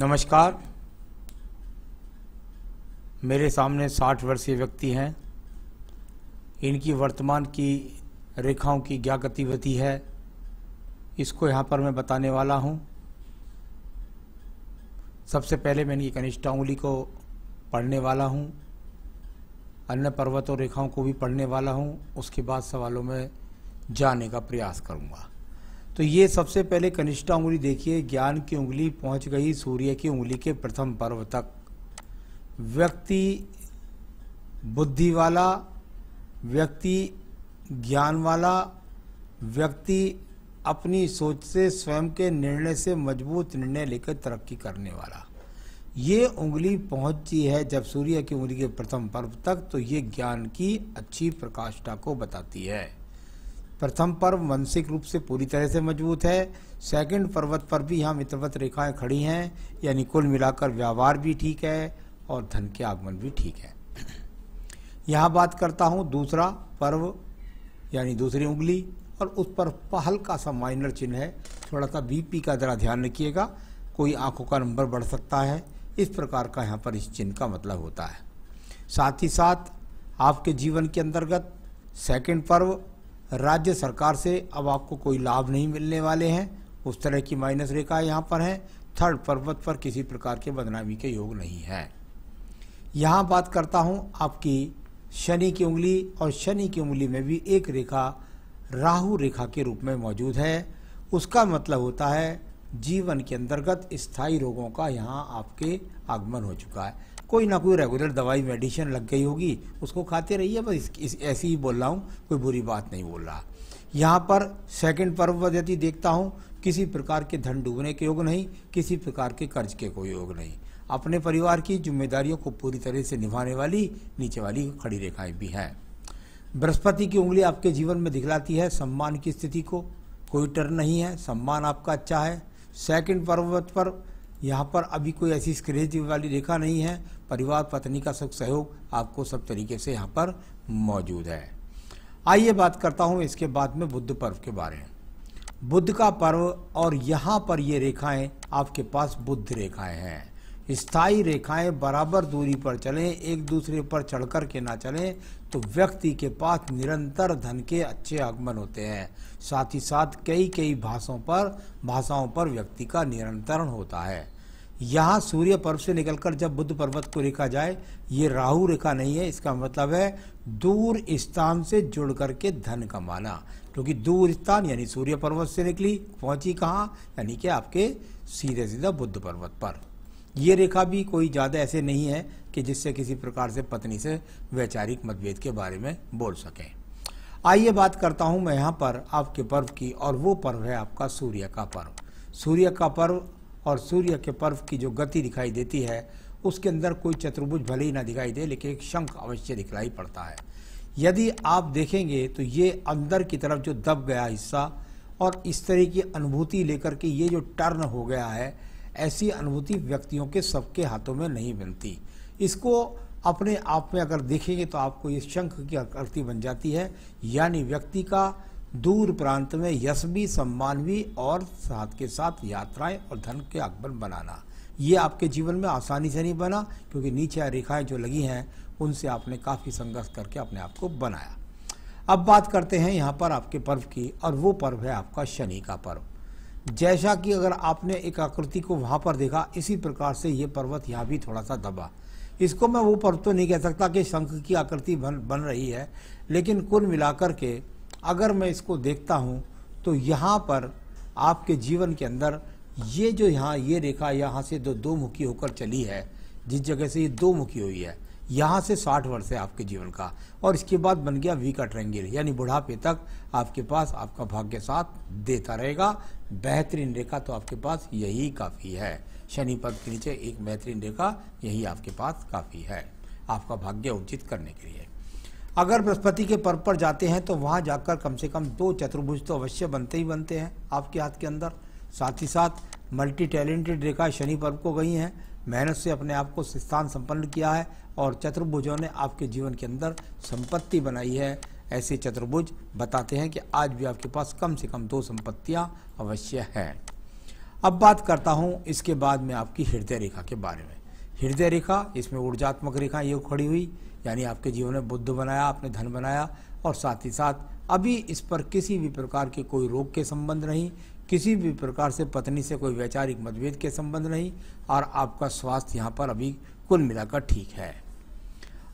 नमस्कार मेरे सामने साठ वर्षीय व्यक्ति हैं इनकी वर्तमान की रेखाओं की क्या गतिविधि है इसको यहाँ पर मैं बताने वाला हूँ सबसे पहले मैं इनकी कनिष्ठा उंगली को पढ़ने वाला हूँ अन्य पर्वतों रेखाओं को भी पढ़ने वाला हूँ उसके बाद सवालों में जाने का प्रयास करूँगा तो ये सबसे पहले कनिष्ठा उंगली देखिए ज्ञान की उंगली पहुंच गई सूर्य की उंगली के प्रथम पर्व तक व्यक्ति बुद्धि वाला व्यक्ति ज्ञान वाला व्यक्ति अपनी सोच से स्वयं के निर्णय से मजबूत निर्णय लेकर तरक्की करने वाला ये उंगली पहुंचती है जब सूर्य की उंगली के प्रथम पर्व तक तो ये ज्ञान की अच्छी प्रकाष्ठा को बताती है प्रथम पर्व मानसिक रूप से पूरी तरह से मजबूत है सेकंड पर्वत पर भी यहाँ मित्रवत रेखाएं खड़ी हैं यानी कुल मिलाकर व्यवहार भी ठीक है और धन के आगमन भी ठीक है यहाँ बात करता हूँ दूसरा पर्व यानी दूसरी उंगली और उस पर हल्का सा माइनर चिन्ह है थोड़ा सा बीपी का ज़रा ध्यान रखिएगा कोई आंखों का नंबर बढ़ सकता है इस प्रकार का यहाँ पर इस चिन्ह का मतलब होता है साथ ही साथ आपके जीवन के अंतर्गत सेकंड पर्व राज्य सरकार से अब आपको कोई लाभ नहीं मिलने वाले हैं उस तरह की माइनस रेखा यहाँ पर है थर्ड पर्वत पर किसी प्रकार के बदनामी के योग नहीं है यहाँ बात करता हूँ आपकी शनि की उंगली और शनि की उंगली में भी एक रेखा राहु रेखा के रूप में मौजूद है उसका मतलब होता है जीवन के अंतर्गत स्थायी रोगों का यहाँ आपके आगमन हो चुका है कोई ना कोई रेगुलर दवाई मेडिसिन लग गई होगी उसको खाते रहिए बस इस, ऐसी ऐसे ही बोल रहा हूँ कोई बुरी बात नहीं बोल रहा यहाँ पर सेकंड पर्व यदि देखता हूँ किसी प्रकार के धन डूबने के योग नहीं किसी प्रकार के कर्ज के कोई योग नहीं अपने परिवार की जिम्मेदारियों को पूरी तरह से निभाने वाली नीचे वाली खड़ी रेखाएं भी हैं बृहस्पति की उंगली आपके जीवन में दिखलाती है सम्मान की स्थिति को कोई टर्न नहीं है सम्मान आपका अच्छा है सेकंड पर्वत पर यहाँ पर अभी कोई ऐसी स्क्रेच वाली रेखा नहीं है परिवार पत्नी का सुख सहयोग आपको सब तरीके से यहाँ पर मौजूद है आइए बात करता हूँ इसके बाद में बुद्ध पर्व के बारे में बुद्ध का पर्व और यहाँ पर ये रेखाएं आपके पास बुद्ध रेखाएं हैं स्थायी रेखाएं बराबर दूरी पर चलें एक दूसरे पर चढ़कर के ना चलें तो व्यक्ति के पास निरंतर धन के अच्छे आगमन होते हैं साथ ही साथ कई कई भाषाओं पर भाषाओं पर व्यक्ति का निरंतरण होता है यहाँ सूर्य पर्व से निकलकर जब बुद्ध पर्वत को रेखा जाए ये राहु रेखा नहीं है इसका मतलब है दूर स्थान से जुड़ करके धन कमाना क्योंकि दूर स्थान यानी सूर्य पर्वत से निकली पहुंची कहाँ यानी कि आपके सीधे सीधा बुद्ध पर्वत पर ये रेखा भी कोई ज़्यादा ऐसे नहीं है कि जिससे किसी प्रकार से पत्नी से वैचारिक मतभेद के बारे में बोल सकें आइए बात करता हूँ मैं यहाँ पर आपके पर्व की और वो पर्व है आपका सूर्य का पर्व सूर्य का पर्व और सूर्य के पर्व की जो गति दिखाई देती है उसके अंदर कोई चतुर्भुज भले ही ना दिखाई दे लेकिन एक शंख अवश्य दिखलाई पड़ता है यदि आप देखेंगे तो ये अंदर की तरफ जो दब गया हिस्सा और इस तरह की अनुभूति लेकर के ये जो टर्न हो गया है ऐसी अनुभूति व्यक्तियों के सबके हाथों में नहीं मिलती इसको अपने आप में अगर देखेंगे तो आपको ये शंख की आकृति बन जाती है यानी व्यक्ति का दूर प्रांत में यश भी सम्मान भी और साथ के साथ यात्राएं और धन के आगमन बनाना ये आपके जीवन में आसानी से नहीं बना क्योंकि नीचे रेखाएं जो लगी हैं उनसे आपने काफ़ी संघर्ष करके अपने आप को बनाया अब बात करते हैं यहाँ पर आपके पर्व की और वो पर्व है आपका शनि का पर्व जैसा कि अगर आपने एक आकृति को वहाँ पर देखा इसी प्रकार से ये पर्वत यहाँ भी थोड़ा सा दबा इसको मैं वो पर्वत तो नहीं कह सकता कि शंख की आकृति बन बन रही है लेकिन कुल मिलाकर के अगर मैं इसको देखता हूँ तो यहाँ पर आपके जीवन के अंदर ये जो यहाँ ये रेखा यहाँ से जो दो मुखी होकर चली है जिस जगह से ये दो मुखी हुई है यहाँ से साठ वर्ष है आपके जीवन का और इसके बाद बन गया वी का ट्रेंगिल यानी बुढ़ापे तक आपके पास आपका भाग्य साथ देता रहेगा बेहतरीन रेखा तो आपके पास यही काफ़ी है शनि पद के नीचे एक बेहतरीन रेखा यही आपके पास काफ़ी है आपका भाग्य उचित करने के लिए अगर बृहस्पति के पर्व पर जाते हैं तो वहाँ जाकर कम से कम दो चतुर्भुज तो अवश्य बनते ही बनते हैं आपके हाथ के अंदर साथ ही साथ मल्टी टैलेंटेड रेखा शनि पर्व को गई हैं मेहनत से अपने आप को स्थान संपन्न किया है और चतुर्भुजों ने आपके जीवन के अंदर संपत्ति बनाई है ऐसे चतुर्भुज बताते हैं कि आज भी आपके पास कम से कम दो संपत्तियां अवश्य हैं अब बात करता हूँ इसके बाद में आपकी हृदय रेखा के बारे में हृदय रेखा इसमें ऊर्जात्मक रेखा ये खड़ी हुई यानी आपके जीवन में बुद्ध बनाया आपने धन बनाया और साथ ही साथ अभी इस पर किसी भी प्रकार के कोई रोग के संबंध नहीं किसी भी प्रकार से पत्नी से कोई वैचारिक मतभेद के संबंध नहीं और आपका स्वास्थ्य यहाँ पर अभी कुल मिलाकर ठीक है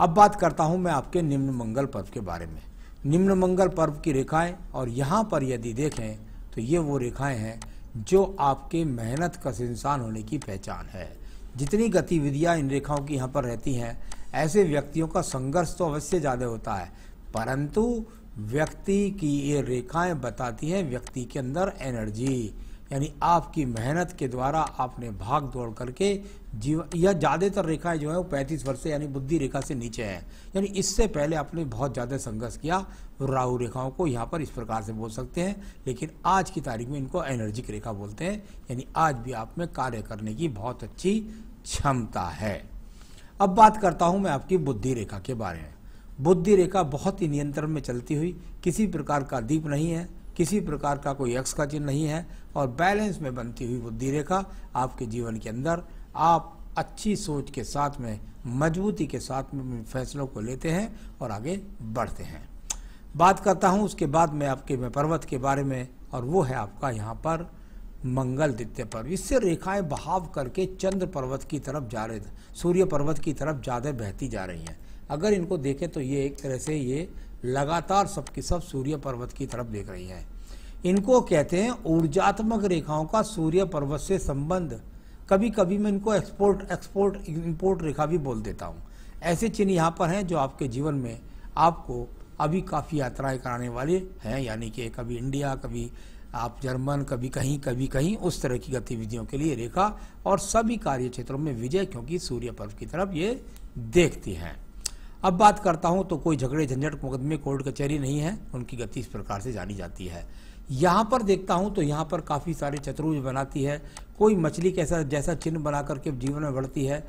अब बात करता हूँ मैं आपके निम्न मंगल पर्व के बारे में निम्न मंगल पर्व की रेखाएं और यहाँ पर यदि देखें तो ये वो रेखाएं हैं जो आपके मेहनत का इंसान होने की पहचान है जितनी गतिविधियाँ इन रेखाओं की यहाँ पर रहती हैं ऐसे व्यक्तियों का संघर्ष तो अवश्य ज़्यादा होता है परंतु व्यक्ति की ये रेखाएं बताती हैं व्यक्ति के अंदर एनर्जी यानी आपकी मेहनत के द्वारा आपने भाग दौड़ करके जीव या ज़्यादातर रेखाएं जो है वो पैंतीस वर्ष से यानी बुद्धि रेखा से नीचे है यानी इससे पहले आपने बहुत ज़्यादा संघर्ष किया राहु रेखाओं को यहाँ पर इस प्रकार से बोल सकते हैं लेकिन आज की तारीख में इनको एनर्जिक रेखा बोलते हैं यानी आज भी आप में कार्य करने की बहुत अच्छी क्षमता है अब बात करता हूँ मैं आपकी बुद्धि रेखा के बारे में बुद्धि रेखा बहुत ही नियंत्रण में चलती हुई किसी प्रकार का दीप नहीं है किसी प्रकार का कोई यक्ष का चिन्ह नहीं है और बैलेंस में बनती हुई बुद्धि रेखा आपके जीवन के अंदर आप अच्छी सोच के साथ में मजबूती के साथ में फैसलों को लेते हैं और आगे बढ़ते हैं बात करता हूँ उसके बाद में आपके मैं पर्वत के बारे में और वो है आपका यहाँ पर मंगल द्वितीय पर्वत इससे रेखाएं बहाव करके चंद्र पर्वत की तरफ जा रहे सूर्य पर्वत की तरफ ज़्यादा बहती जा रही हैं अगर इनको देखें तो ये एक तरह से ये लगातार सबकी सब सूर्य पर्वत की तरफ देख रही हैं इनको कहते हैं ऊर्जात्मक रेखाओं का सूर्य पर्वत से संबंध कभी कभी मैं इनको एक्सपोर्ट एक्सपोर्ट इम्पोर्ट रेखा भी बोल देता हूँ ऐसे चिन्ह यहाँ पर हैं जो आपके जीवन में आपको अभी काफ़ी यात्राएं कराने वाले हैं यानी कि कभी इंडिया कभी आप जर्मन कभी कहीं कभी कहीं उस तरह की गतिविधियों के लिए रेखा और सभी कार्य क्षेत्रों में विजय क्योंकि सूर्य पर्व की तरफ ये देखती हैं अब बात करता हूँ तो कोई झगड़े झंझट मुकदमे कोर्ट कचहरी नहीं है उनकी गति इस प्रकार से जानी जाती है यहाँ पर देखता हूँ तो यहाँ पर काफ़ी सारे चतुर्भुज बनाती है कोई मछली कैसा जैसा चिन्ह बना करके जीवन में बढ़ती है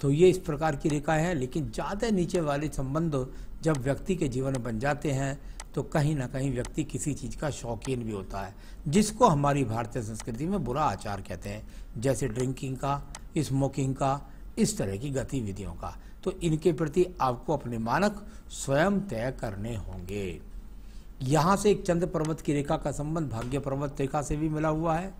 तो ये इस प्रकार की रेखाएं हैं लेकिन ज़्यादा नीचे वाले संबंध जब व्यक्ति के जीवन में बन जाते हैं तो कहीं ना कहीं व्यक्ति किसी चीज़ का शौकीन भी होता है जिसको हमारी भारतीय संस्कृति में बुरा आचार कहते हैं जैसे ड्रिंकिंग का स्मोकिंग का इस तरह की गतिविधियों का तो इनके प्रति आपको अपने मानक स्वयं तय करने होंगे यहां से एक चंद्र पर्वत की रेखा का संबंध भाग्य पर्वत रेखा से भी मिला हुआ है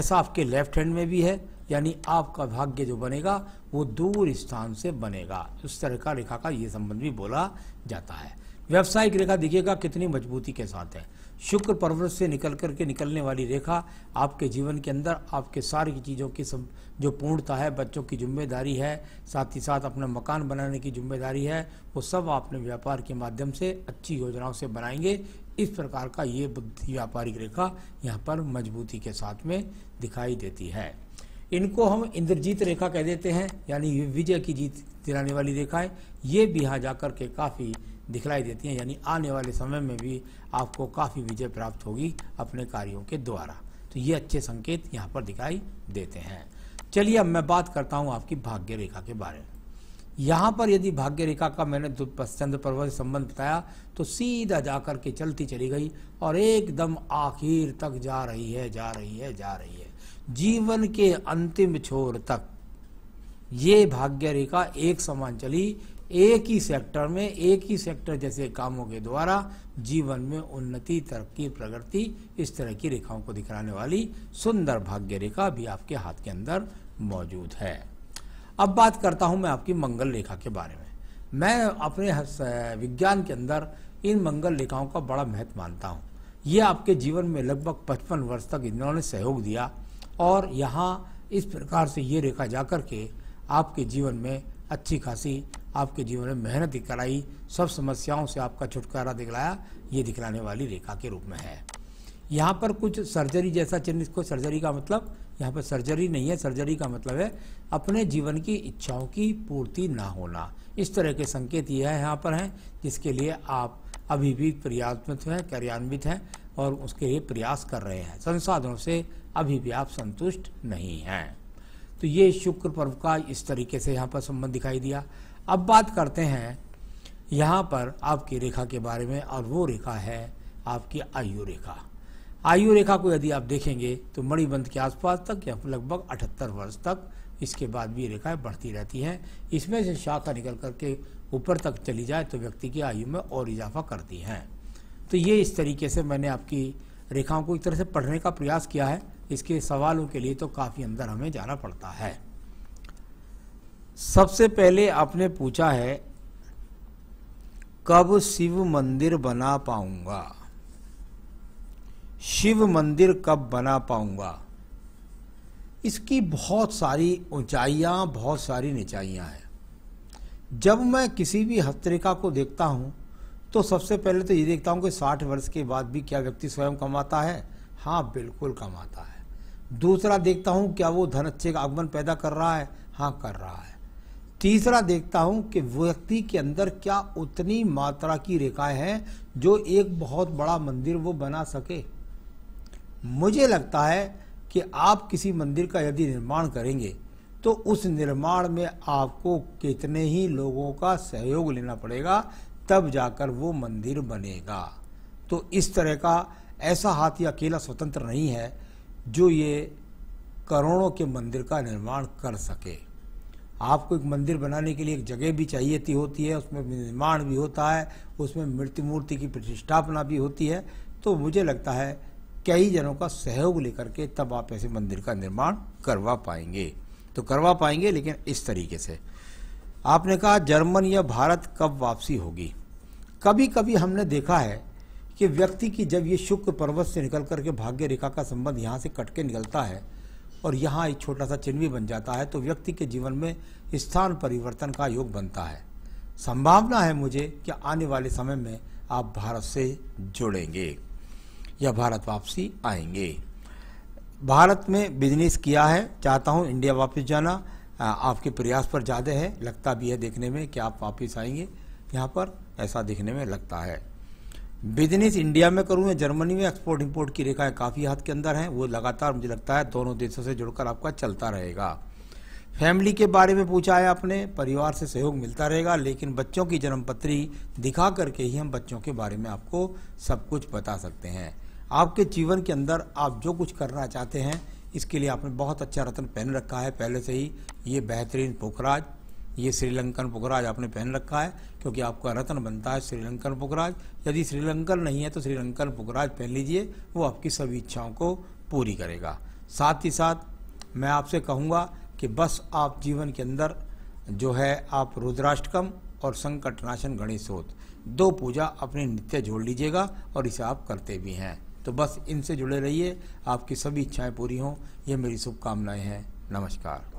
ऐसा आपके लेफ्ट हैंड में भी है यानी आपका भाग्य जो बनेगा वो दूर स्थान से बनेगा उस तरह का रेखा का ये संबंध भी बोला जाता है व्यावसायिक रेखा दिखेगा कितनी मजबूती के साथ है शुक्र पर्वत से निकल कर के निकलने वाली रेखा आपके जीवन के अंदर आपके सारी चीज़ों की सब जो पूर्णता है बच्चों की जिम्मेदारी है साथ ही साथ अपना मकान बनाने की जिम्मेदारी है वो सब आपने व्यापार के माध्यम से अच्छी योजनाओं से बनाएंगे इस प्रकार का ये बुद्धि व्यापारिक रेखा यहाँ पर मजबूती के साथ में दिखाई देती है इनको हम इंद्रजीत रेखा कह देते हैं यानी विजय की जीत दिलाने वाली रेखाएं ये भी यहाँ जाकर के काफ़ी दिखलाई देती हैं यानी आने वाले समय में भी आपको काफ़ी विजय प्राप्त होगी अपने कार्यों के द्वारा तो ये अच्छे संकेत यहाँ पर दिखाई देते हैं चलिए अब मैं बात करता हूँ आपकी भाग्य रेखा के बारे में यहाँ पर यदि भाग्य रेखा का मैंने चंद्र पर्वत संबंध बताया तो सीधा जाकर के चलती चली गई और एकदम आखिर तक जा रही है जा रही है जा रही है जीवन के अंतिम छोर तक ये भाग्य रेखा एक समान चली एक ही सेक्टर में एक ही सेक्टर जैसे कामों के द्वारा जीवन में उन्नति तरक्की प्रगति इस तरह की रेखाओं को दिखाने वाली सुंदर भाग्य रेखा भी आपके हाथ के अंदर मौजूद है अब बात करता हूं मैं आपकी मंगल रेखा के बारे में मैं अपने विज्ञान के अंदर इन मंगल रेखाओं का बड़ा महत्व मानता हूँ ये आपके जीवन में लगभग पचपन वर्ष तक इन्होंने सहयोग दिया और यहाँ इस प्रकार से ये रेखा जा के आपके जीवन में अच्छी खासी आपके जीवन में मेहनत कराई सब समस्याओं से आपका छुटकारा दिखलाया ये दिखलाने वाली रेखा के रूप में है यहाँ पर कुछ सर्जरी जैसा चिन्ह को सर्जरी का मतलब यहाँ पर सर्जरी नहीं है सर्जरी का मतलब है अपने जीवन की इच्छाओं की पूर्ति ना होना इस तरह के संकेत यह है यहाँ पर हैं जिसके लिए आप अभी भी प्रयासमित हैं कार्यान्वित हैं और उसके लिए प्रयास कर रहे हैं संसाधनों से अभी भी आप संतुष्ट नहीं हैं तो ये शुक्र पर्व का इस तरीके से यहाँ पर संबंध दिखाई दिया अब बात करते हैं यहाँ पर आपकी रेखा के बारे में और वो रेखा है आपकी आयु रेखा आयु रेखा को यदि आप देखेंगे तो मणिबंध के आसपास तक या लगभग अठहत्तर वर्ष तक इसके बाद भी रेखाएं बढ़ती रहती हैं इसमें से शाखा निकल करके ऊपर तक चली जाए तो व्यक्ति की आयु में और इजाफा करती हैं तो ये इस तरीके से मैंने आपकी रेखाओं को एक तरह से पढ़ने का प्रयास किया है इसके सवालों के लिए तो काफ़ी अंदर हमें जाना पड़ता है सबसे पहले आपने पूछा है कब शिव मंदिर बना पाऊंगा शिव मंदिर कब बना पाऊंगा इसकी बहुत सारी ऊंचाइयां बहुत सारी निचाइयाँ हैं जब मैं किसी भी हस्तरेखा को देखता हूँ तो सबसे पहले तो ये देखता हूं कि साठ वर्ष के बाद भी क्या व्यक्ति स्वयं कमाता है हाँ बिल्कुल कमाता है दूसरा देखता हूं क्या वो धन अच्छे का आगमन पैदा कर रहा है हाँ कर रहा है तीसरा देखता हूं कि व्यक्ति के अंदर क्या उतनी मात्रा की रेखाएं हैं जो एक बहुत बड़ा मंदिर वो बना सके मुझे लगता है कि आप किसी मंदिर का यदि निर्माण करेंगे तो उस निर्माण में आपको कितने ही लोगों का सहयोग लेना पड़ेगा तब जाकर वो मंदिर बनेगा तो इस तरह का ऐसा हाथी अकेला स्वतंत्र नहीं है जो ये करोड़ों के मंदिर का निर्माण कर सके आपको एक मंदिर बनाने के लिए एक जगह भी चाहिए थी होती है उसमें निर्माण भी होता है उसमें मृत्यु मूर्ति की प्रतिष्ठापना भी होती है तो मुझे लगता है कई जनों का सहयोग लेकर के तब आप ऐसे मंदिर का निर्माण करवा पाएंगे तो करवा पाएंगे लेकिन इस तरीके से आपने कहा जर्मन या भारत कब वापसी होगी कभी कभी हमने देखा है कि व्यक्ति की जब ये शुक्र पर्वत से निकल करके भाग्य रेखा का संबंध यहाँ से कट के निकलता है और यहाँ एक छोटा सा चिन्ह भी बन जाता है तो व्यक्ति के जीवन में स्थान परिवर्तन का योग बनता है संभावना है मुझे कि आने वाले समय में आप भारत से जुड़ेंगे या भारत वापसी आएंगे भारत में बिजनेस किया है चाहता हूँ इंडिया वापस जाना आपके प्रयास पर ज़्यादा है लगता भी है देखने में कि आप वापस आएंगे यहाँ पर ऐसा देखने में लगता है बिजनेस इंडिया में करूँ या जर्मनी में एक्सपोर्ट इंपोर्ट की रेखाएं काफ़ी हाथ के अंदर हैं वो लगातार मुझे लगता है दोनों देशों से जुड़कर आपका चलता रहेगा फैमिली के बारे में पूछा है आपने परिवार से सहयोग मिलता रहेगा लेकिन बच्चों की जन्मपत्री दिखा करके ही हम बच्चों के बारे में आपको सब कुछ बता सकते हैं आपके जीवन के अंदर आप जो कुछ करना चाहते हैं इसके लिए आपने बहुत अच्छा रतन पहन रखा है पहले से ही ये बेहतरीन पोखराज ये श्रीलंकन पुखराज आपने पहन रखा है क्योंकि आपका रत्न बनता है श्रीलंकन पुखराज यदि श्रीलंकन नहीं है तो श्रीलंकन पुखराज पहन लीजिए वो आपकी सभी इच्छाओं को पूरी करेगा साथ ही साथ मैं आपसे कहूँगा कि बस आप जीवन के अंदर जो है आप रुद्राष्टकम और संकटनाशन गणेश दो पूजा अपने नित्य जोड़ लीजिएगा और इसे आप करते भी हैं तो बस इनसे जुड़े रहिए आपकी सभी इच्छाएं पूरी हों ये मेरी शुभकामनाएं हैं नमस्कार